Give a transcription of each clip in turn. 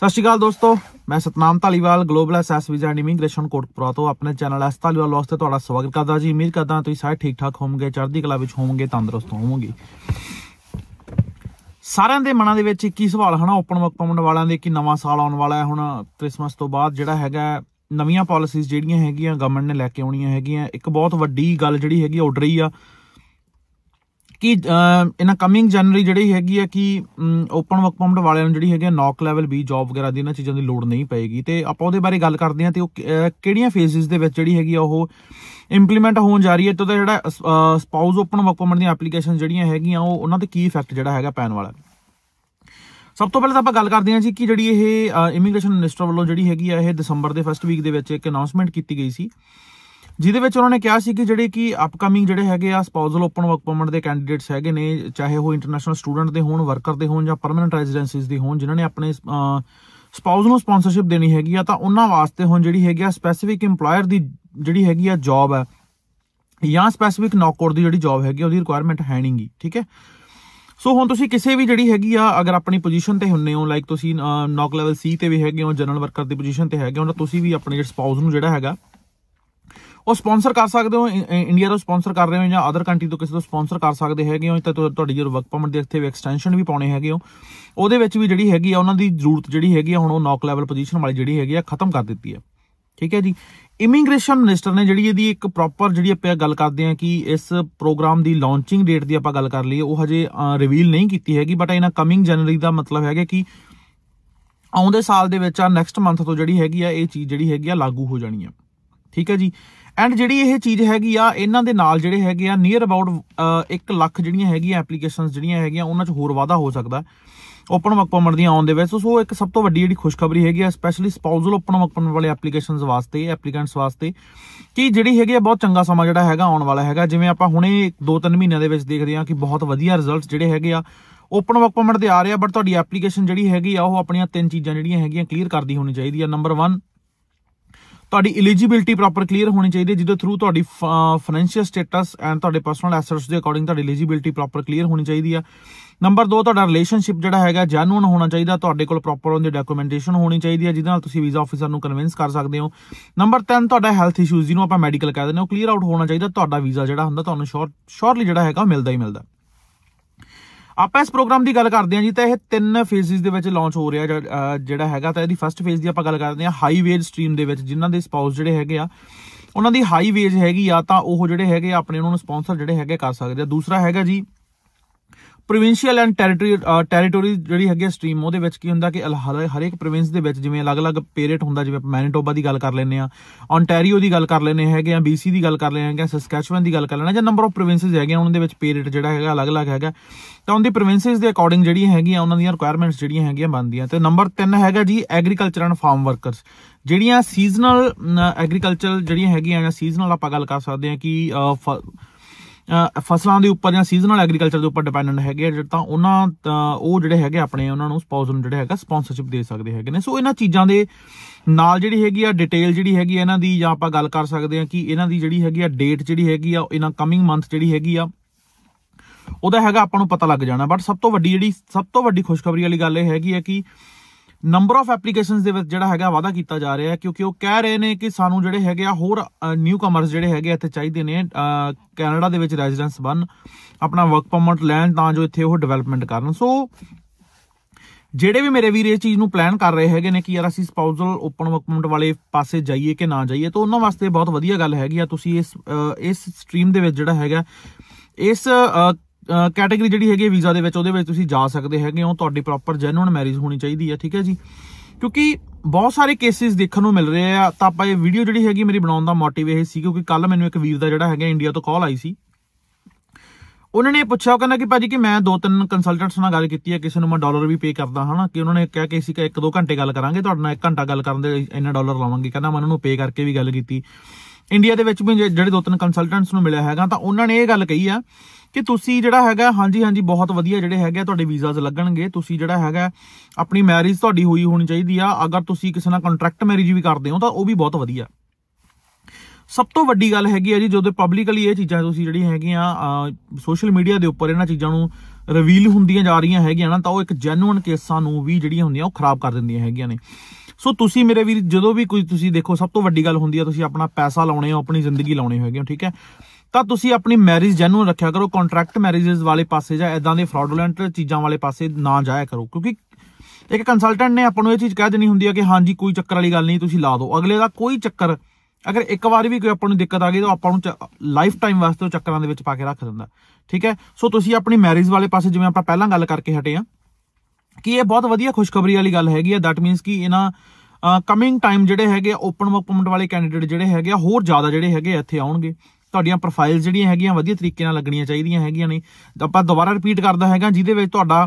ਸਤਿ ਸ਼੍ਰੀ ਅਕਾਲ ਦੋਸਤੋ ਮੈਂ Satnam Dhaliwal global SS visa and immigration Kotpura ਤੋਂ ਆਪਣੇ ਚੈਨਲ ਐਸ ਧਾਲੀਵਾਲ ਲੌਸ ਤੇ ਤੁਹਾਡਾ ਸਵਾਗਤ ਕਰਦਾ ਜੀ ਉਮੀਦ ਕਰਦਾ ਤੁਸੀਂ ਸਾਰੇ ਠੀਕ ਠਾਕ ਹੋਵੋਗੇ ਚੜ੍ਹਦੀ ਕਲਾ ਵਿੱਚ ਹੋਵੋਗੇ ਤੰਦਰੁਸਤ ਹੋਵੋਗੇ ਸਾਰਿਆਂ ਦੇ ਮਨਾਂ ਦੇ ਵਿੱਚ ਇੱਕ ਹੀ ਸਵਾਲ ਹਨਾ ਓਪਨ ਵਰਕ ਪਰਮਿਟ ਵਾਲਿਆਂ ਦੇ ਕਿ ਨਵਾਂ ਸਾਲ ਆਉਣ ਵਾਲਾ ਹੈ ਹੁਣ 크리스마ਸ ਤੋਂ ਬਾਅਦ ਜਿਹੜਾ ਹੈਗਾ ਨਵੀਆਂ ਪਾਲਿਸੀਜ਼ ਜਿਹੜੀਆਂ ਹੈਗੀਆਂ ਗਵਰਨਮੈਂਟ ਨੇ ਲੈ ਕੇ ਆਉਣੀਆਂ ਹੈਗੀਆਂ ਇੱਕ ਬਹੁਤ ਵੱਡੀ ਗੱਲ ਜਿਹੜੀ ਹੈਗੀ ਆਰਡਰ ਹੀ ਆ ਕਿ ਇਹਨਾਂ ਕਮਿੰਗ ਜਨਵਰੀ ਜਿਹੜੀ ਹੈਗੀ ਆ ਕਿ ਓਪਨ ਵਰਕ ਪਰਮਿਟ ਵਾਲਿਆਂ ਨੂੰ ਜਿਹੜੀ ਹੈਗੀ ਆ ਨੌਕ ਲੈਵਲ ਵੀ ਜੌਬ ਵਗੈਰਾ ਦੀ ਇਹਨਾਂ ਚੀਜ਼ਾਂ ਦੀ ਲੋੜ ਨਹੀਂ ਪਏਗੀ ਤੇ ਆਪਾਂ ਉਹਦੇ ਬਾਰੇ ਗੱਲ ਕਰਦੇ ਹਾਂ ਤੇ ਉਹ ਕਿਹੜੀਆਂ ਫੇਜ਼ਿਸ ਦੇ ਵਿੱਚ ਜਿਹੜੀ ਹੈਗੀ ਆ ਉਹ ਇੰਪਲੀਮੈਂਟ ਹੋਣ ਜਾ ਰਹੀ ਹੈ ਤੇ ਉਹਦਾ ਜਿਹੜਾ ਸਪਾਊਸ ਓਪਨ ਵਰਕ ਪਰਮਿਟ ਦੀਆਂ ਐਪਲੀਕੇਸ਼ਨ ਜਿਹੜੀਆਂ ਹੈਗੀਆਂ ਉਹ ਉਹਨਾਂ ਤੇ ਕੀ ਇਫੈਕਟ ਜਿਹੜਾ ਹੈਗਾ ਪੈਣ ਵਾਲਾ ਸਭ ਤੋਂ ਪਹਿਲਾਂ ਤਾਂ ਆਪਾਂ ਗੱਲ ਕਰਦੇ ਹਾਂ ਜੀ ਕਿ ਜਿਹੜੀ ਇਹ ਇਮੀਗ੍ਰੇਸ਼ਨ ਮਿਨਿਸਟਰ ਵੱਲੋਂ ਜਿਹੜੀ ਹੈਗੀ ਆ ਇਹ ਦਸੰਬਰ ਦੇ ਫਸਟ ਵੀਕ ਦੇ ਵਿੱਚ ਇੱਕ ਅਨਾਉਂਸਮੈਂਟ ਕੀਤੀ ਗਈ ਸੀ ਜਿਹਦੇ ਵਿੱਚ ਉਹਨਾਂ ਨੇ ਕਿਹਾ ਸੀ ਕਿ ਜਿਹੜੇ ਕਿ ਅਪਕਮਿੰਗ ਜਿਹੜੇ ਹੈਗੇ ਆ ਸਪਾਊਸਲ ਓਪਨ ਵਰਕ ਪਰਮਿਟ ਦੇ ਕੈਂਡੀਡੇਟਸ ਹੈਗੇ ਨੇ ਚਾਹੇ ਉਹ ਇੰਟਰਨੈਸ਼ਨਲ ਸਟੂਡੈਂਟ ਦੇ ਹੋਣ ਵਰਕਰ ਦੇ ਹੋਣ ਜਾਂ ਪਰਮਨੈਂਟ ਰੈਜ਼ੀਡੈਂਸੀਜ਼ ਦੇ ਹੋਣ ਜਿਨ੍ਹਾਂ ਨੇ ਆਪਣੇ ਸਪਾਊਸ ਨੂੰ ਸਪਾਂਸਰਸ਼ਿਪ ਦੇਣੀ ਹੈਗੀ ਆ ਤਾਂ ਉਹਨਾਂ ਵਾਸਤੇ ਹੁਣ ਜਿਹੜੀ ਹੈਗੀ ਆ ਸਪੈਸੀਫਿਕ ਏਮਪਲੋਇਰ ਦੀ ਜਿਹੜੀ ਹੈਗੀ ਆ ਜੌਬ ਹੈ ਜਾਂ ਸਪੈਸੀਫਿਕ ਨੌਕਰ ਦੀ ਜਿਹੜੀ ਜੌਬ ਹੈਗੀ ਉਹਦੀ ਰਿਕੁਆਇਰਮੈਂਟ ਹੈ ਨਹੀਂਗੀ ਠੀਕ ਹੈ ਸੋ ਹੁਣ ਤੁਸੀਂ ਕਿਸੇ ਵੀ ਜਿਹੜੀ ਹੈਗੀ ਆ ਅਗਰ ਆਪਣੀ ਪੋਜੀਸ਼ਨ ਤੇ ਹੁੰਨੇ ਹੋ ਲਾਈਕ ਤੁਸੀਂ ਨੌਕ ਲੈਵਲ ਸੀ ਤੇ ਵੀ ਹੈਗੇ ਹੋ ਜਨਰਲ ਵਰਕਰ ਦੀ ਪੋਜੀਸ਼ਨ ਤੇ ਹੈਗੇ ਹੋ ਤਾਂ ਤੁਸੀਂ ਵੀ ਆਪਣੇ ਜਿਹੜੇ ਸਪਾਊਸ ਨੂੰ ਜਿਹੜਾ ਹੈਗਾ ਉਹ ਸਪਾਂਸਰ ਕਰ ਸਕਦੇ ਹੋ ਇੰਡੀਆ ਤੋਂ ਸਪਾਂਸਰ ਕਰ ਰਹੇ ਹੋ ਜਾਂ ਅਦਰ ਕੰਟਰੀ ਤੋਂ ਕਿਸੇ ਤੋਂ ਸਪਾਂਸਰ ਕਰ ਸਕਦੇ ਹੈਗੇ ਹੋ ਤਾਂ ਤੁਹਾਡੀ ਜੋ ਵਰਕ ਪਰਮਿਟ ਦੇ ਇੱਥੇ ਵੀ ਐਕਸਟੈਂਸ਼ਨ ਵੀ ਪਾਉਣੇ ਹੈਗੇ ਹੋ ਉਹਦੇ ਵਿੱਚ ਵੀ ਜਿਹੜੀ ਹੈਗੀ ਆ ਉਹਨਾਂ ਦੀ ਜ਼ਰੂਰਤ ਜਿਹੜੀ ਹੈਗੀ ਆ ਹੁਣ ਉਹ ਨੌਕ ਲੈਵਲ ਪੋਜੀਸ਼ਨ ਵਾਲੀ ਜਿਹੜੀ ਹੈਗੀ ਆ ਖਤਮ ਕਰ ਦਿੱਤੀ ਹੈ ਠੀਕ ਹੈ ਜੀ ਇਮੀਗ੍ਰੇਸ਼ਨ ਮਿਨਿਸਟਰ ਨੇ ਜਿਹੜੀ ਇਹਦੀ ਇੱਕ ਪ੍ਰੋਪਰ ਜਿਹੜੀ ਆਪਾਂ ਗੱਲ ਕਰਦੇ ਆ ਕਿ ਇਸ ਪ੍ਰੋਗਰਾਮ ਦੀ ਲਾਂਚਿੰਗ ਡੇਟ ਦੀ ਆਪਾਂ ਗੱਲ ਕਰ ਲਈਏ ਉਹ ਹਜੇ ਰਿਵੀਲ ਨਹੀਂ ਕੀਤੀ ਹੈਗੀ ਬਟ ਇਹਨਾਂ ਕਮਿੰਗ ਜਨਵਰੀ ਦਾ ਮਤਲਬ ਹੈਗਾ ਕਿ ਆਉਂਦੇ ਸਾਲ ਦੇ ਵਿੱਚ ਆ ਨੈਕਸਟ ਮੰਥ ਤੋਂ ਜਿਹੜੀ ਹੈਗੀ ਆ ਇਹ ਚੀਜ਼ ਜਿਹੜੀ ਹੈਗੀ ਆ ਲਾਗੂ ਹੋ ਜਾਣੀ ਆ ਠੀਕ ਹੈ ਜੀ ਐਂਡ ਜਿਹੜੀ ਇਹ ਚੀਜ਼ ਹੈਗੀ ਆ ਇਹਨਾਂ ਦੇ ਨਾਲ ਜਿਹੜੇ ਹੈਗੇ ਆ ਨੀਅਰ ਅਬਾਊਟ 1 ਲੱਖ ਜਿਹੜੀਆਂ ਹੈਗੀਆਂ ਐਪਲੀਕੇਸ਼ਨਸ ਜਿਹੜੀਆਂ ਹੈਗੀਆਂ ਉਹਨਾਂ 'ਚ ਹੋਰ ਵਾਧਾ ਹੋ ਸਕਦਾ ਓਪਨ ਵਰਕ ਪਰਮਿਟ ਦੀਆਂ ਆਉਣ ਦੇ ਵਿੱਚ ਸੋ ਇੱਕ ਸਭ ਤੋਂ ਵੱਡੀ ਜਿਹੜੀ ਖੁਸ਼ਖਬਰੀ ਹੈਗੀ ਆ specially spousal open work permit ਵਾਲੇ ਐਪਲੀਕੇਸ਼ਨਸ ਵਾਸਤੇ ਐਪਲੀਕੈਂਟਸ ਵਾਸਤੇ ਕਿ ਜਿਹੜੀ ਹੈਗੀ ਆ ਬਹੁਤ ਚੰਗਾ ਸਮਾਂ ਜਿਹੜਾ ਹੈਗਾ ਆਉਣ ਵਾਲਾ ਹੈਗਾ ਜਿਵੇਂ ਆਪਾਂ ਹੁਣੇ 2-3 ਮਹੀਨਿਆਂ ਦੇ ਵਿੱਚ ਦੇਖਦੇ ਆ ਕਿ ਬਹੁਤ ਵਧੀਆ ਰਿਜ਼ਲਟਸ ਜਿਹੜੇ ਹੈਗੇ ਆ ਓਪਨ ਵਰਕ ਪਰਮਿਟ ਦੇ ਆ ਰਹੇ ਆ ਬਟ ਤੁਹਾਡੀ ਐਪਲੀਕੇਸ਼ਨ ਜਿਹੜੀ ਹੈਗੀ ਆ ਉਹ ਆਪਣੀਆਂ ਤਿੰਨ ਚੀਜ਼ਾਂ ਜਿਹੜੀਆਂ ਹੈਗੀਆਂ ਕਲੀਅਰ ਕਰਦੀ ਹੋਣੀ ਚਾਹੀਦੀ ਆ ਨੰਬਰ 1 ਤੁਹਾਡੀ ਐਲੀਜੀਬਿਲਟੀ ਪ੍ਰੋਪਰ ਕਲੀਅਰ ਹੋਣੀ ਚਾਹੀਦੀ ਹੈ ਜਿਹਦੇ ਥਰੂ ਤੁਹਾਡੀ ਫਾਈਨੈਂਸ਼ੀਅਲ ਸਟੇਟਸ ਐਂਡ ਤੁਹਾਡੇ ਪਰਸਨਲ ਐਸੈਟਸ ਦੇ ਅਕੋਰਡਿੰਗ ਤੁਹਾਡੀ ਐਲੀਜੀਬਿਲਟੀ ਪ੍ਰੋਪਰ ਕਲੀਅਰ ਹੋਣੀ ਚਾਹੀਦੀ ਆ ਨੰਬਰ 2 ਤੁਹਾਡਾ ਰਿਲੇਸ਼ਨਸ਼ਿਪ ਜਿਹੜਾ ਹੈਗਾ ਜੈਨੂਨ ਹੋਣਾ ਚਾਹੀਦਾ ਤੁਹਾਡੇ ਕੋਲ ਪ੍ਰੋਪਰ ਉਹਦੀ ਡਾਕੂਮੈਂਟੇਸ਼ਨ ਹੋਣੀ ਚਾਹੀਦੀ ਹੈ ਜਿਹਦੇ ਨਾਲ ਤੁਸੀਂ ਵੀਜ਼ਾ ਆਫੀਸਰ ਨੂੰ ਕਨਵਿੰਸ ਕਰ ਸਕਦੇ ਹੋ ਨੰਬਰ 3 ਤੁਹਾਡਾ ਹੈਲਥ ਇਸ਼ੂਜ਼ ਜਿਹਨੂੰ ਆਪਾਂ ਮੈਡੀਕਲ ਕਹਿੰਦੇ ਨੇ ਉਹ ਕਲੀਅਰ ਆਊਟ ਹੋਣਾ ਚਾਹੀਦਾ ਤੁਹਾਡਾ ਵੀਜ਼ਾ ਜਿਹੜਾ ਹੁੰਦਾ ਤੁਹਾਨੂੰ ਸ਼ੋਰ ਸ਼ੋਰਲੀ ਜਿਹੜਾ ਹੈਗਾ ਮਿਲਦਾ ਹੀ ਮਿਲਦਾ ਆਪਾਂ ਇਸ ਪ੍ਰੋਗਰਾਮ ਦੀ ਗੱਲ ਕਰਦੇ ਹਾਂ ਜੀ ਤਾਂ ਇਹ ਤਿੰਨ ਫੇਜ਼ਿਸ ਦੇ ਵਿੱਚ ਲਾਂਚ ਹੋ ਰਿਹਾ ਜਿਹੜਾ ਹੈਗਾ ਤਾਂ ਇਹਦੀ ਫਰਸਟ ਫੇਜ਼ ਦੀ ਆਪਾਂ ਗੱਲ ਕਰਦੇ ਹਾਂ ਹਾਈ ਵੇਜ ਸਟ੍ਰੀਮ ਦੇ ਵਿੱਚ ਜਿਨ੍ਹਾਂ ਦੇ ਸਪਾਊਸ ਜਿਹੜੇ ਹੈਗੇ ਆ ਉਹਨਾਂ ਦੀ ਹਾਈ ਵੇਜ ਹੈਗੀ ਆ ਤਾਂ ਉਹ ਜਿਹੜੇ ਹੈਗੇ ਆਪਣੇ ਉਹਨਾਂ ਨੂੰ ਸਪਾਂਸਰ ਜਿਹੜੇ ਹੈਗੇ ਕਰ ਸਕਦੇ ਆ ਦੂਸਰਾ ਹੈਗਾ ਜੀ ਪ੍ਰੋਵਿੰਸ਼ੀਅਲ ਐਂਡ ਟੈਰੀਟਰੀ ਟੈਰੀਟਰੀ ਜਿਹੜੀ ਹੈਗੀ ਸਟ੍ਰੀਮ ਉਹਦੇ ਵਿੱਚ ਕੀ ਹੁੰਦਾ ਕਿ ਹਰੇਕ ਪ੍ਰੋਵਿੰਸ ਦੇ ਵਿੱਚ ਜਿਵੇਂ ਅਲੱਗ-ਅਲੱਗ ਪੇਰੇਟ ਹੁੰਦਾ ਜਿਵੇਂ ਮੈਨੀਟੋਬਾ ਦੀ ਗੱਲ ਕਰ ਲੈਨੇ ਆ ਔਨਟਾਰੀਓ ਦੀ ਗੱਲ ਕਰ ਲੈਨੇ ਹੈਗੇ ਆ ਬੀਸੀ ਦੀ ਗੱਲ ਕਰ ਲੈਨੇ ਹੈਗੇ ਸਸਕੈਚੁਅਨ ਦੀ ਗੱਲ ਕਰ ਲੈਣਾ ਜਾਂ ਨੰਬਰ ਆਫ ਪ੍ਰੋਵਿੰਸਸ ਹੈਗੇ ਉਹਨਾਂ ਦੇ ਵਿੱਚ ਪੇਰੇਟ ਜਿਹੜਾ ਹੈਗਾ ਅਲੱਗ-ਅਲੱਗ ਹੈਗਾ ਤਾਂ ਉਹਦੀ ਪ੍ਰੋਵਿੰਸਸ ਦੇ ਅਕੋਰਡਿੰਗ ਜਿਹੜੀਆਂ ਹੈਗੀਆਂ ਉਹਨਾਂ ਦੀਆਂ ਰਿਕੁਆਇਰਮੈਂਟਸ ਜਿਹੜੀਆਂ ਹੈਗੀਆਂ ਬਣਦੀਆਂ ਤੇ ਨੰਬਰ 3 ਹੈਗਾ ਜੀ ਐਗਰੀਕਲਚਰ ਐਂਡ ਫਾਰਮ ਵਰਕਰਸ ਜਿਹੜੀਆਂ ਸੀਜ਼ਨਲ ਐਗਰੀਕਲਚਰ ਜਿਹੜੀਆਂ ਹੈਗੀਆਂ ਜਾਂ ਸੀਜ਼ਨਲ ਆਪਾਂ ਗੱਲ ਕਰ ਸਕਦੇ ਆ ਕਿ ਫਸਲਾਂ ਦੇ ਉੱਪਰ ਜਾਂ ਸੀਜ਼ਨਲ ਐਗਰੀਕਲਚਰ ਦੇ ਉੱਪਰ ਡਿਪੈਂਡੈਂਟ ਹੈਗੇ ਆ ਤਾਂ ਉਹਨਾਂ ਉਹ ਜਿਹੜੇ ਹੈਗੇ ਆਪਣੇ ਉਹਨਾਂ ਨੂੰ ਸਪੌਂਸਰ ਨੂੰ ਜਿਹੜੇ ਹੈਗਾ ਸਪੌਂਸਰਸ਼ਿਪ ਦੇ ਸਕਦੇ ਹੈਗੇ ਨੇ ਸੋ ਇਹਨਾਂ ਚੀਜ਼ਾਂ ਦੇ ਨਾਲ ਜਿਹੜੀ ਹੈਗੀ ਆ ਡਿਟੇਲ ਜਿਹੜੀ ਹੈਗੀ ਇਹਨਾਂ ਦੀ ਜਾਂ ਆਪਾਂ ਗੱਲ ਕਰ ਸਕਦੇ ਆ ਕਿ ਇਹਨਾਂ ਦੀ ਜਿਹੜੀ ਹੈਗੀ ਆ ਡੇਟ ਜਿਹੜੀ ਹੈਗੀ ਆ ਇਹਨਾਂ ਕਮਿੰਗ ਮੰਥ ਜਿਹੜੀ ਹੈਗੀ ਆ ਉਹਦਾ ਹੈਗਾ ਆਪਾਂ ਨੂੰ ਪਤਾ ਲੱਗ ਜਾਣਾ ਬਟ ਸਭ ਤੋਂ ਵੱਡੀ ਜਿਹੜੀ ਸਭ ਤੋਂ ਵੱਡੀ ਖੁਸ਼ਖਬਰੀ ਵਾਲੀ ਗੱਲ ਇਹ ਹੈਗੀ ਆ ਕਿ ਨੰਬਰ ਆਫ ਐਪਲੀਕੇਸ਼ਨਸ ਦੇ ਵਿੱਚ ਜਿਹੜਾ ਹੈਗਾ ਵਾਅਦਾ ਕੀਤਾ ਜਾ ਰਿਹਾ ਹੈ ਕਿਉਂਕਿ ਉਹ ਕਹਿ ਰਹੇ ਨੇ ਕਿ ਸਾਨੂੰ ਜਿਹੜੇ ਹੈਗੇ ਆ ਹੋਰ ਨਿਊ ਕਮਰਸ ਜਿਹੜੇ ਹੈਗੇ ਇੱਥੇ ਚਾਹੀਦੇ ਨੇ ਕੈਨੇਡਾ ਦੇ ਵਿੱਚ ਰੈਜ਼ੀਡੈਂਸ ਬਣ ਆਪਣਾ ਵਰਕ ਪਰਮਿਟ ਲੈਣ ਤਾਂ ਜੋ ਇੱਥੇ ਉਹ ਡਿਵੈਲਪਮੈਂਟ ਕਰਨ ਸੋ ਜਿਹੜੇ ਵੀ ਮੇਰੇ ਵੀਰ ਇਹ ਚੀਜ਼ ਨੂੰ ਪਲਾਨ ਕਰ ਰਹੇ ਹੈਗੇ ਨੇ ਕਿ ਯਾਰ ਅਸੀਂ ਸਪਾਊਸਲ ਓਪਨ ਵਰਕਮੈਂਟ ਵਾਲੇ ਪਾਸੇ ਜਾਈਏ ਕਿ ਨਾ ਜਾਈਏ ਤਾਂ ਉਹਨਾਂ ਵਾਸਤੇ ਬਹੁਤ ਵਧੀਆ ਗੱਲ ਹੈਗੀ ਆ ਤੁਸੀਂ ਇਸ ਇਸ ਸਟ੍ਰੀਮ ਦੇ ਵਿੱਚ ਜਿਹੜਾ ਹੈਗਾ ਇਸ ਕੈਟਾਗਰੀ ਜਿਹੜੀ ਹੈਗੀ ਵੀਜ਼ਾ ਦੇ ਵਿੱਚ ਉਹਦੇ ਵਿੱਚ ਤੁਸੀਂ ਜਾ ਸਕਦੇ ਹੈਗੇ ਹੋ ਤੁਹਾਡੀ ਪ੍ਰੋਪਰ ਜੈਨੂਨ ਮੈਰਿਜ ਹੋਣੀ ਚਾਹੀਦੀ ਹੈ ਠੀਕ ਹੈ ਜੀ ਕਿਉਂਕਿ ਬਹੁਤ ਸਾਰੇ ਕੇਸਿਸ ਦੇਖਣ ਨੂੰ ਮਿਲ ਰਹੇ ਆ ਤਾਂ ਆਪਾਂ ਇਹ ਵੀਡੀਓ ਜਿਹੜੀ ਹੈਗੀ ਮੇਰੀ ਬਣਾਉਣ ਦਾ ਮੋਟਿਵ ਇਹ ਸੀ ਕਿਉਂਕਿ ਕੱਲ ਮੈਨੂੰ ਇੱਕ ਵੀਰ ਦਾ ਜਿਹੜਾ ਹੈਗਾ ਇੰਡੀਆ ਤੋਂ ਕਾਲ ਆਈ ਸੀ ਉਹਨਾਂ ਨੇ ਪੁੱਛਿਆ ਕਹਿੰਦਾ ਕਿ ਭਾਜੀ ਕਿ ਮੈਂ ਦੋ ਤਿੰਨ ਕੰਸਲਟੈਂਟਸ ਨਾਲ ਗੱਲ ਕੀਤੀ ਹੈ ਕਿਸੇ ਨੂੰ ਮੈਂ ਡਾਲਰ ਵੀ ਪੇ ਕਰਦਾ ਹਾਂ ਕਿ ਉਹਨਾਂ ਨੇ ਕਿਹਾ ਕਿ ਅਸੀਂ ਇੱਕ ਦੋ ਘੰਟੇ ਗੱਲ ਕਰਾਂਗੇ ਤੁਹਾਡੇ ਨਾਲ ਇੱਕ ਘੰਟਾ ਗੱਲ ਕਰਨ ਦੇ ਇੰਨਾ ਡਾਲਰ ਲਾਵਾਂਗੇ ਕਹਿੰਦਾ ਮੈਂ ਉਹਨਾਂ ਨੂੰ ਪੇ ਕਰਕੇ ਵੀ ਗੱਲ ਕੀਤੀ ਇੰਡੀਆ ਦੇ ਵਿੱਚ ਵੀ ਜਿਹੜੇ ਦੋ ਤਿੰਨ ਕੰਸਲਟੈਂਟਸ ਨੂੰ ਮਿਲਿਆ ਹੈਗਾ ਤਾਂ ਉਹਨਾਂ ਨੇ ਇਹ ਗੱਲ ਕਹੀ ਆ ਕਿ ਤੁਸੀਂ ਜਿਹੜਾ ਹੈਗਾ ਹਾਂਜੀ ਹਾਂਜੀ ਬਹੁਤ ਵਧੀਆ ਜਿਹੜੇ ਹੈਗੇ ਤੁਹਾਡੇ ਵੀਜ਼ਾਸ ਲੱਗਣਗੇ ਤੁਸੀਂ ਜਿਹੜਾ ਹੈਗਾ ਆਪਣੀ ਮੈਰਿਜ ਤੁਹਾਡੀ ਹੋਈ ਹੋਣੀ ਚਾਹੀਦੀ ਆ ਅਗਰ ਤੁਸੀਂ ਕਿਸੇ ਨਾਲ ਕੰਟਰੈਕਟ ਮੈਰਿਜ ਵੀ ਕਰਦੇ ਹੋ ਤਾਂ ਉਹ ਵੀ ਬਹੁਤ ਵਧੀਆ ਸਭ ਤੋਂ ਵੱਡੀ ਗੱਲ ਹੈਗੀ ਆ ਜੀ ਜਦੋਂ ਪਬਲਿਕਲੀ ਇਹ ਚੀਜ਼ਾਂ ਤੁਸੀਂ ਜਿਹੜੀਆਂ ਹੈਗੀਆਂ ਸੋਸ਼ਲ ਮੀਡੀਆ ਦੇ ਉੱਪਰ ਇਹਨਾਂ ਚੀਜ਼ਾਂ ਨੂੰ ਰਿਵੀਲ ਹੁੰਦੀਆਂ ਜਾ ਰਹੀਆਂ ਹੈਗੀਆਂ ਨਾ ਤਾਂ ਉਹ ਇੱਕ ਜੈਨੂਇਨ ਕੇਸਾਂ ਨੂੰ ਵੀ ਜਿਹੜੀਆਂ ਹੁੰਦੀਆਂ ਉਹ ਖਰਾਬ ਕਰ ਦਿੰਦੀਆਂ ਹੈਗੀਆਂ ਨੇ ਸੋ ਤੁਸੀਂ ਮੇਰੇ ਵੀਰ ਜਦੋਂ ਵੀ ਕੋਈ ਤੁਸੀਂ ਦੇਖੋ ਸਭ ਤੋਂ ਵੱਡੀ ਗੱਲ ਹੁੰਦੀ ਆ ਤੁਸੀਂ ਆਪਣਾ ਪੈਸਾ ਲਾਉਣੇ ਹੋ ਆਪਣੀ ਜ਼ਿੰਦਗੀ ਲਾਉਣੇ ਹੋਗੇ ਹੋ ਠੀਕ ਹੈ ਤਾਂ ਤੁਸੀਂ ਆਪਣੀ ਮੈਰਿਜ ਜੈਨੂਨ ਰੱਖਿਆ ਕਰੋ ਕੰਟਰੈਕਟ ਮੈਰਿਜਸ ਵਾਲੇ ਪਾਸੇ ਜਾਂ ਐਦਾਂ ਦੇ ਫਰਾਡੂਲੈਂਟ ਚੀਜ਼ਾਂ ਵਾਲੇ ਪਾਸੇ ਨਾ ਜਾਇਆ ਕਰੋ ਕਿਉਂਕਿ ਇੱਕ ਕੰਸਲਟੈਂਟ ਨੇ ਆਪਾਂ ਨੂੰ ਇਹ ਚੀਜ਼ ਕਹਿ ਦੇਣੀ ਹੁੰਦੀ ਹੈ ਕਿ ਹਾਂਜੀ ਕੋਈ ਚੱਕਰ ਵਾਲੀ ਗੱਲ ਨਹੀਂ ਤੁਸੀਂ ਲਾ ਦਿਓ ਅਗਲੇ ਦਾ ਕੋਈ ਚੱਕਰ ਅਗਰ ਇੱਕ ਵਾਰੀ ਵੀ ਕੋਈ ਆਪਾਂ ਨੂੰ ਦਿੱਕਤ ਆ ਗਈ ਤਾਂ ਆਪਾਂ ਨੂੰ ਲਾਈਫ ਟਾਈਮ ਵਾਸਤੇ ਉਹ ਚੱਕਰਾਂ ਦੇ ਵਿੱਚ ਪਾ ਕੇ ਰੱਖ ਦਿੰਦਾ ਠੀਕ ਹੈ ਸੋ ਤੁਸੀਂ ਆਪਣੀ ਮੈਰਿਜ ਵਾਲੇ ਪਾਸੇ ਜਿਵੇਂ ਆਪਾਂ ਪਹਿਲਾਂ ਗੱਲ ਕਰਕੇ ਹਟੇ ਆ ਕਿ ਇਹ ਬਹੁਤ ਵਧੀਆ ਖੁਸ਼ਖਬਰੀ ਵਾਲੀ ਗੱਲ ਹੈਗੀ ਆ ਦੈਟ ਮੀਨਸ ਕਿ ਇਹਨਾਂ ਕਮਿੰਗ ਟਾਈਮ ਜਿਹੜੇ ਹੈਗੇ ਓਪਨ ਵਰਕ ਪਰਮਿਟ ਵਾਲੇ ਕੈਂਡੀਡੇਟ ਜਿਹੜੇ ਹੈਗੇ ਆ ਹੋਰ ਜ਼ਿਆਦਾ ਜਿਹੜੇ ਹੈਗੇ ਇੱਥੇ ਆਉਣਗੇ ਤੁਹਾਡੀਆਂ ਪ੍ਰੋਫਾਈਲ ਜਿਹੜੀਆਂ ਹੈਗੀਆਂ ਵਧੀਆ ਤਰੀਕੇ ਨਾਲ ਲੱਗਣੀਆਂ ਚਾਹੀਦੀਆਂ ਹੈਗੀਆਂ ਨੇ ਆਪਾਂ ਦੁਬਾਰਾ ਰਿਪੀਟ ਕਰਦਾ ਹੈਗਾ ਜਿਹਦੇ ਵਿੱਚ ਤੁਹਾਡਾ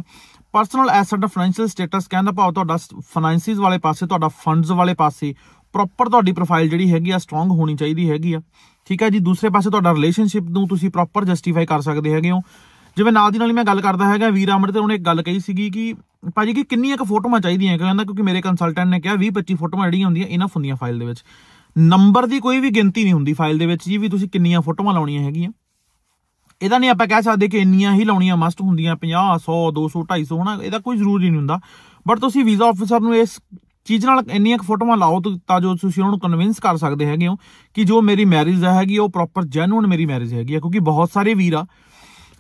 ਪਰਸਨਲ ਐਸੈਟ ਦਾ ਫਾਈਨੈਂਸ਼ੀਅਲ ਸਟੇਟਸ ਕਹਿੰਦਾ ਭਾਵ ਤੁਹਾਡਾ ਫਾਈਨੈਂਸਿਸ ਵਾਲੇ ਪਾਸੇ ਤੁਹਾਡਾ ਫੰਡਸ ਵਾਲੇ ਪਾਸੇ ਪ੍ਰੋਪਰ ਤੁਹਾਡੀ ਪ੍ਰੋਫਾਈਲ ਜਿਹੜੀ ਹੈਗੀ ਆ ਸਟਰੋਂਗ ਹੋਣੀ ਚਾਹੀਦੀ ਹੈਗੀ ਆ ਠੀਕ ਹੈ ਜੀ ਦੂਸਰੇ ਪਾਸੇ ਤੁਹਾਡਾ ਰਿਲੇਸ਼ਨਸ਼ਿਪ ਨੂੰ ਤੁਸੀਂ ਪ੍ਰੋਪਰ ਜਸਟੀਫਾਈ ਕਰ ਸਕਦੇ ਹੈਗੇ ਹੋ ਜਿਵੇਂ ਨਾਲ ਦੀ ਨਾਲ ਹੀ ਮੈਂ ਗੱਲ ਕਰਦਾ ਹੈਗਾ ਵੀਰ ਅਮਰ ਤੇ ਉਹਨੇ ਇੱਕ ਗੱਲ ਕਹੀ ਸੀਗੀ ਕਿ ਭਾਜੀ ਕਿ ਕਿੰਨੀਆਂ ਕੁ ਫੋਟੋਆਂ ਚਾਹੀਦੀਆਂ ਕਹਿੰਦਾ ਕਿਉਂਕਿ ਮੇਰੇ ਕੰਸਲਟੈਂਟ ਨੇ ਕਿਹਾ 20 25 ਫੋਟੋਆਂ ਜਿਹੜੀਆਂ ਹੁੰਦੀਆਂ ਇਨਫ ਹੁੰਦੀਆਂ ਫਾਈਲ ਦੇ ਵਿੱਚ ਨੰਬਰ ਦੀ ਕੋਈ ਵੀ ਗਿਣਤੀ ਨਹੀਂ ਹੁੰਦੀ ਫਾਈਲ ਦੇ ਵਿੱਚ ਜੀ ਵੀ ਤੁਸੀਂ ਕਿੰਨੀਆਂ ਫੋਟੋਆਂ ਲਾਉਣੀਆਂ ਹੈਗੀਆਂ ਇਹਦਾ ਨਹੀਂ ਆਪਾਂ ਕਹਿ ਸਕਦੇ ਕਿ ਇੰਨੀਆਂ ਹੀ ਲਾਉਣੀਆਂ ਮਸਟ ਹੁੰਦੀਆਂ 50 100 200 250 ਹਨਾ ਇਹਦਾ ਕੋਈ ਜ਼ਰੂਰੀ ਨਹੀਂ ਹੁੰਦਾ ਬਟ ਤੁਸੀਂ ਵੀਜ਼ਾ ਆਫੀਸਰ ਨੂੰ ਇਸ ਚੀਜ਼ ਨਾਲ ਇੰਨੀਆਂ ਫੋਟੋਆਂ ਲਾਓ ਤਾਂ ਜੋ ਤੁਸੀਂ ਉਹਨਾਂ ਨੂੰ ਕਨਵਿੰਸ ਕਰ ਸਕਦੇ ਹੈਗੇ ਹੋ ਕਿ ਜੋ ਮੇਰੀ ਮੈਰਿਜ ਹੈਗੀ ਉਹ ਪ੍ਰੋਪਰ ਜੈਨੂਨ ਮੇਰੀ ਮੈਰਿਜ ਹੈਗੀ ਆ ਕਿਉਂਕਿ ਬਹੁਤ ਸਾਰੇ ਵੀਰ ਆ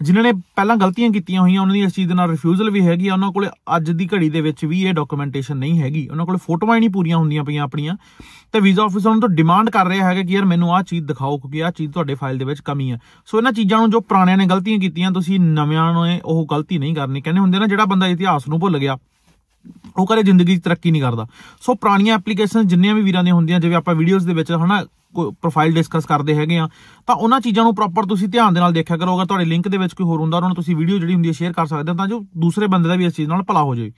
ਜਿਨ੍ਹਾਂ ਨੇ ਪਹਿਲਾਂ ਗਲਤੀਆਂ ਕੀਤੀਆਂ ਹੋਈਆਂ ਉਹਨਾਂ ਦੀ ਇਸ ਚੀਜ਼ ਦੇ ਨਾਲ ਰਿਫਿਊਜ਼ਲ ਵੀ ਹੈਗੀ ਆ ਉਹਨਾਂ ਕੋਲੇ ਅੱਜ ਦੀ ਘੜੀ ਦੇ ਵਿੱਚ ਵੀ ਇਹ ਡਾਕੂਮੈਂਟੇਸ਼ਨ ਨਹੀਂ ਹੈਗੀ ਉਹਨਾਂ ਕੋਲੇ ਫੋਟੋਆਂ ਹੀ ਨਹੀਂ ਪੂਰੀਆਂ ਹੁੰਦੀਆਂ ਪਈਆਂ ਆਪਣੀਆਂ ਤੇ ਵੀਜ਼ਾ ਆਫੀਸਰ ਉਹਨਾਂ ਤੋਂ ਡਿਮਾਂਡ ਕਰ ਰਿਹਾ ਹੈਗਾ ਕਿ ਯਾਰ ਮੈਨੂੰ ਆਹ ਚੀਜ਼ ਦਿਖਾਓ ਕਿਉਂਕਿ ਆਹ ਚੀਜ਼ ਤੁਹਾਡੇ ਫਾਈਲ ਦੇ ਵਿੱਚ ਕਮੀ ਆ ਸੋ ਇਹਨਾਂ ਚੀਜ਼ਾਂ ਨੂੰ ਜੋ ਪੁਰਾਣਿਆਂ ਨੇ ਗਲਤੀਆਂ ਕੀਤੀਆਂ ਤੁਸੀਂ ਨਵਿਆਂ ਨੇ ਉਹ ਗਲਤੀ ਨਹੀਂ ਕਰਨੀ ਕਹਿੰਦੇ ਹੁੰਦੇ ਨਾ ਜਿਹੜਾ ਬੰਦਾ ਇਤਿਹਾਸ ਨੂੰ ਭੁੱਲ ਗਿਆ ਉਹ ਕਦੇ ਜ਼ਿੰਦਗੀ 'ਚ ਤਰੱਕੀ ਨਹੀਂ ਕਰਦਾ ਸੋ ਪੁਰਾਣੀਆਂ ਐਪਲੀਕੇਸ਼ਨ ਜਿੰਨੀਆਂ ਵੀ ਵੀਰਾਂ ਦੀਆਂ ਹੁੰਦੀਆਂ ਜਿਵੇਂ ਆਪਾਂ ਵੀਡੀਓਜ਼ ਦੇ ਵਿੱਚ ਹਨਾ ਪ੍ਰੋਫਾਈਲ ਡਿਸਕਸ ਕਰਦੇ ਹੈਗੇ ਆ ਤਾਂ ਉਹਨਾਂ ਚੀਜ਼ਾਂ ਨੂੰ ਪ੍ਰੋਪਰ ਤੁਸੀਂ ਧਿਆਨ ਦੇ ਨਾਲ ਦੇਖਿਆ ਕਰੋ ਅਗਰ ਤੁਹਾਡੇ ਲਿੰਕ ਦੇ ਵਿੱਚ ਕੋਈ ਹੋਰ ਹੁੰਦਾ ਉਹਨਾਂ ਨੂੰ ਤੁਸੀਂ ਵੀਡੀਓ ਜਿਹੜੀ ਹੁੰਦੀ ਹੈ ਸ਼ੇਅਰ ਕਰ ਸਕਦੇ ਹੋ ਤਾਂ ਜੋ ਦੂਸਰੇ ਬੰਦੇ ਦਾ ਵੀ ਇਸ ਚੀਜ਼ ਨਾਲ ਭਲਾ ਹੋ ਜਾਵੇ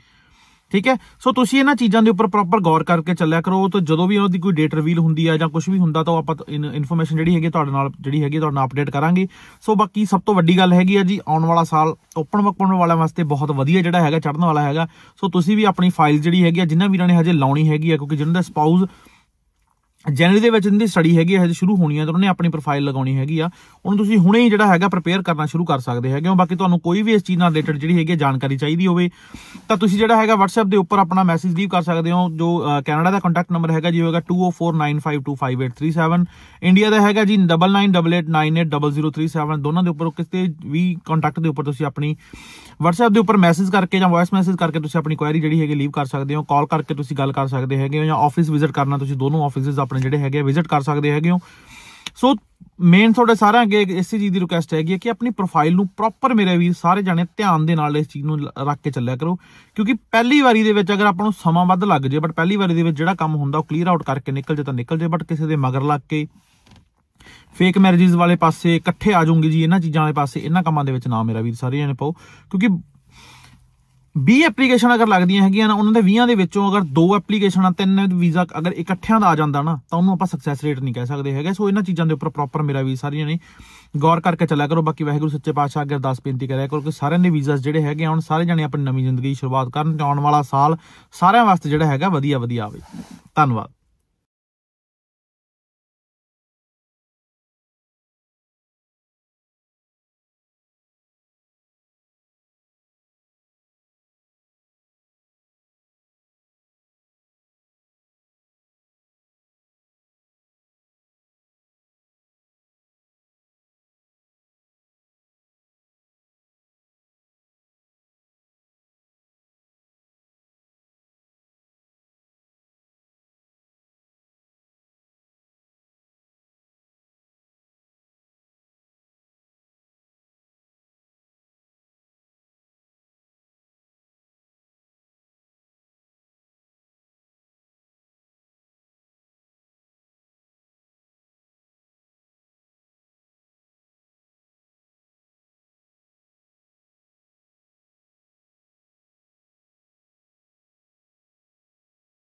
ਠੀਕ ਹੈ ਸੋ ਤੁਸੀਂ ਇਹਨਾਂ ਚੀਜ਼ਾਂ ਦੇ ਉੱਪਰ ਪ੍ਰੋਪਰ ਗੌਰ ਕਰਕੇ ਚੱਲਿਆ ਕਰੋ ਤਾਂ ਜਦੋਂ ਵੀ ਉਹਦੀ ਕੋਈ ਡੇਟ ਰਿਵੀਲ ਹੁੰਦੀ ਹੈ ਜਾਂ ਕੁਝ ਵੀ ਹੁੰਦਾ ਤਾਂ ਆਪਾਂ ਇਨਫੋਰਮੇਸ਼ਨ ਜਿਹੜੀ ਹੈਗੀ ਤੁਹਾਡੇ ਨਾਲ ਜਿਹੜੀ ਹੈਗੀ ਤੁਹਾਡੇ ਨਾਲ ਅਪਡੇਟ ਕਰਾਂਗੇ ਸੋ ਬਾਕੀ ਸਭ ਤੋਂ ਵੱਡੀ ਗੱਲ ਹੈਗੀ ਆ ਜੀ ਆਉਣ ਵਾਲਾ ਸਾਲ ਓਪਨ ਵਕਣ ਵਾਲਿਆਂ ਵਾਸਤੇ ਬਹੁਤ ਵਧੀਆ ਜਿਹੜਾ ਹੈਗਾ ਚੜਨ ਵਾਲਾ ਹੈਗਾ ਸੋ ਤੁਸੀਂ ਵੀ ਆਪਣੀ ਫਾਈਲ ਜਿਹੜੀ ਹੈਗੀ ਆ ਜਿਨ੍ਹਾਂ ਵੀਰਾਂ ਨੇ ਹਜੇ ਲਾਉਣੀ ਹੈਗੀ ਆ ਕਿਉਂਕਿ ਜਿਨ੍ਹਾਂ ਦਾ ਸਪਾਊਸ ਜਨਵਰੀ ਦੇ ਵਿੱਚ ਇਹਨਾਂ ਦੀ ਸਟੱਡੀ ਹੈਗੀ ਹੈ ਹਜੇ ਸ਼ੁਰੂ ਹੋਣੀ ਹੈ ਤਾਂ ਉਹਨੇ ਆਪਣੀ ਪ੍ਰੋਫਾਈਲ ਲਗਾਉਣੀ ਹੈਗੀ ਆ ਉਹਨੂੰ ਤੁਸੀਂ ਹੁਣੇ ਹੀ ਜਿਹੜਾ ਹੈਗਾ ਪ੍ਰਪੇਅਰ ਕਰਨਾ ਸ਼ੁਰੂ ਕਰ ਸਕਦੇ ਹੈਗੇ ਹੋ ਬਾਕੀ ਤੁਹਾਨੂੰ ਕੋਈ ਵੀ ਇਸ ਚੀਜ਼ ਨਾਲ ਰਿਲੇਟਡ ਜਿਹੜੀ ਹੈਗੀ ਜਾਣਕਾਰੀ ਚਾਹੀਦੀ ਹੋਵੇ ਤਾਂ ਤੁਸੀਂ ਜਿਹੜਾ ਹੈਗਾ WhatsApp ਦੇ ਉੱਪਰ ਆਪਣਾ ਮੈਸੇਜ ਲੀਵ ਕਰ ਸਕਦੇ ਹੋ ਜੋ ਕੈਨੇਡਾ ਦਾ ਕੰਟੈਕਟ ਨੰਬਰ ਹੈਗਾ ਜੀ ਹੋਏਗਾ 2049525837 ਇੰਡੀਆ ਦਾ ਹੈਗਾ ਜੀ 9988980037 ਦੋਨਾਂ ਦੇ ਉੱਪਰ ਕਿਸੇ ਵੀ ਕੰਟੈਕਟ ਦੇ ਉੱਪਰ ਤੁਸੀਂ ਆਪਣੀ WhatsApp ਦੇ ਉੱਪਰ ਮੈਸੇਜ ਕਰਕੇ ਜਾਂ ਵੌਇਸ ਮੈਸੇਜ ਕਰਕੇ ਤੁਸੀਂ ਆਪਣੀ ਕੁਐਰੀ ਜਿਹੜੀ ਹੈਗੀ ਲੀਵ ਕਰ ਸਕਦੇ ਹੋ ਕਾਲ ਕਰਕੇ ਤੁਸੀਂ ਗੱਲ ਕਰ ਸਕਦੇ ਹੈਗੇ ਹੋ ਜਾਂ ਆਫਿਸ ਵਿਜ਼ਿਟ ਕਰਨਾ ਤੁਸੀਂ ਦੋਨੋਂ ਆਫਿਸਿਸ ਆਪਣੇ ਜਿਹੜੇ ਹੈਗੇ ਵਿਜ਼ਿਟ ਕਰ ਸਕਦੇ ਹੈਗੇ ਹੋ ਸੋ ਮੇਨ ਤੁਹਾਡੇ ਸਾਰਿਆਂ ਅੱਗੇ ਇਸੇ ਚੀਜ਼ ਦੀ ਰਿਕੁਐਸਟ ਹੈਗੀ ਹੈ ਕਿ ਆਪਣੀ ਪ੍ਰੋਫਾਈਲ ਨੂੰ ਪ੍ਰੋਪਰ ਮੇਰੇ ਵੀਰ ਸਾਰੇ ਜਾਣੇ ਧਿਆਨ ਦੇ ਨਾਲ ਇਸ ਚੀਜ਼ ਨੂੰ ਰੱਖ ਕੇ ਚੱਲਿਆ ਕਰੋ ਕਿਉਂਕਿ ਪਹਿਲੀ ਵਾਰੀ ਦੇ ਵਿੱਚ ਅਗਰ ਆਪਾਂ ਨੂੰ ਸਮਾਂ ਵੱਧ ਲੱਗ ਜੇ ਬਟ ਪਹਿਲੀ ਵਾਰੀ ਦੇ ਵਿੱਚ ਜਿਹੜਾ ਕੰਮ ਹੁੰਦਾ ਉਹ ਕਲੀਅਰ ਆਊਟ ਕਰਕੇ ਨਿਕਲ ਜੇ ਤਾਂ ਨਿਕਲ ਜੇ ਬਟ ਕਿਸੇ ਦੇ ਮਗਰ ਲੱਗ ਕੇ ਫੇਕ ਮੈਰਿਜਸ ਵਾਲੇ ਪਾਸੇ ਇਕੱਠੇ ਆ ਜਾਓਗੇ ਜੀ ਇਹਨਾਂ ਚੀਜ਼ਾਂ ਵਾਲੇ ਪਾਸੇ ਇਹਨਾਂ ਕੰਮਾਂ ਦੇ ਵਿੱਚ ਨਾ ਮੇਰਾ ਵੀਰ ਸਾਰੇ ਜਾਣੇ ਪਾਓ ਕਿਉਂਕਿ 20 ਐਪਲੀਕੇਸ਼ਨ ਅਗਰ ਲੱਗਦੀਆਂ ਹੈਗੀਆਂ ਨਾ ਉਹਨਾਂ ਦੇ 20 ਦੇ ਵਿੱਚੋਂ ਅਗਰ ਦੋ ਐਪਲੀਕੇਸ਼ਨਾਂ ਤਿੰਨ ਵੀਜ਼ਾ ਅਗਰ ਇਕੱਠਿਆਂ ਦਾ ਆ ਜਾਂਦਾ ਨਾ ਤਾਂ ਉਹਨੂੰ ਆਪਾਂ ਸਕਸੈਸ ਰੇਟ ਨਹੀਂ ਕਹਿ ਸਕਦੇ ਹੈਗੇ ਸੋ ਇਹਨਾਂ ਚੀਜ਼ਾਂ ਦੇ ਉੱਪਰ ਪ੍ਰੋਪਰ ਮੇਰਾ ਵੀ ਸਾਰੀਆਂ ਨੇ ਗੌਰ ਕਰਕੇ ਚੱਲਿਆ ਕਰੋ ਬਾਕੀ ਵਾਹਿਗੁਰੂ ਸੱਚੇ ਪਾਤਸ਼ਾਹ ਅੱਗੇ ਅਰਦਾਸ ਬੇਨਤੀ ਕਰਿਆ ਕਰੋ ਕਿ ਸਾਰਿਆਂ ਦੇ ਵੀਜ਼ਾਸ ਜਿਹੜੇ ਹੈਗੇ ਹੁਣ ਸਾਰੇ ਜਣੇ ਆਪਣੀ ਨਵੀਂ ਜ਼ਿੰਦਗੀ ਸ਼ੁਰੂਆਤ ਕਰਨ ਤੇ ਆਉਣ ਵਾਲਾ ਸਾਲ ਸਾਰਿਆਂ ਵਾਸਤੇ ਜਿਹੜਾ ਹੈਗਾ ਵਧੀਆ ਵਧੀਆ ਆਵੇ ਧੰਨਵਾਦ